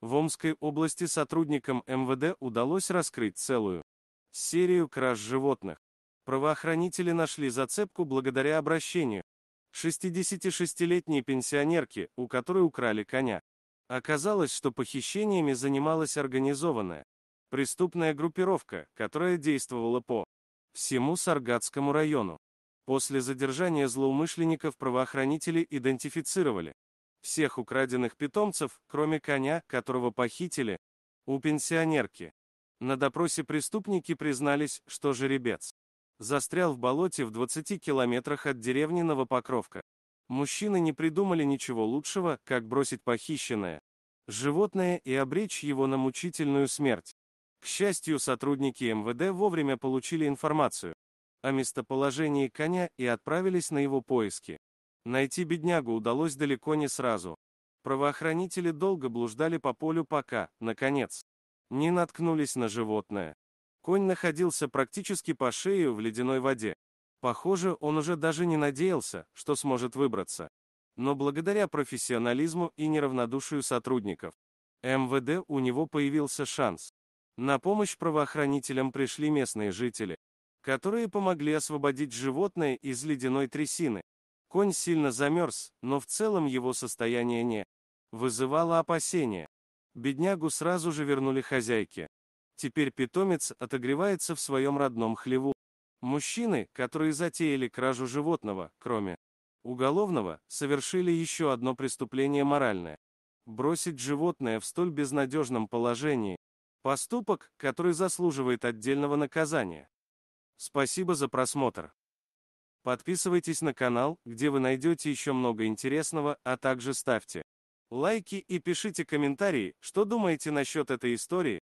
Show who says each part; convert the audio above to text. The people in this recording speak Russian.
Speaker 1: В Омской области сотрудникам МВД удалось раскрыть целую серию краж животных. Правоохранители нашли зацепку благодаря обращению 66-летней пенсионерки, у которой украли коня. Оказалось, что похищениями занималась организованная преступная группировка, которая действовала по всему Саргатскому району. После задержания злоумышленников правоохранители идентифицировали всех украденных питомцев, кроме коня, которого похитили, у пенсионерки. На допросе преступники признались, что жеребец застрял в болоте в 20 километрах от деревни Новопокровка. Мужчины не придумали ничего лучшего, как бросить похищенное животное и обречь его на мучительную смерть. К счастью, сотрудники МВД вовремя получили информацию о местоположении коня и отправились на его поиски. Найти беднягу удалось далеко не сразу. Правоохранители долго блуждали по полю пока, наконец, не наткнулись на животное. Конь находился практически по шею в ледяной воде. Похоже, он уже даже не надеялся, что сможет выбраться. Но благодаря профессионализму и неравнодушию сотрудников МВД у него появился шанс. На помощь правоохранителям пришли местные жители, которые помогли освободить животное из ледяной трясины. Конь сильно замерз, но в целом его состояние не вызывало опасения. Беднягу сразу же вернули хозяйке. Теперь питомец отогревается в своем родном хлеву. Мужчины, которые затеяли кражу животного, кроме уголовного, совершили еще одно преступление моральное. Бросить животное в столь безнадежном положении, Поступок, который заслуживает отдельного наказания. Спасибо за просмотр. Подписывайтесь на канал, где вы найдете еще много интересного, а также ставьте лайки и пишите комментарии, что думаете насчет этой истории,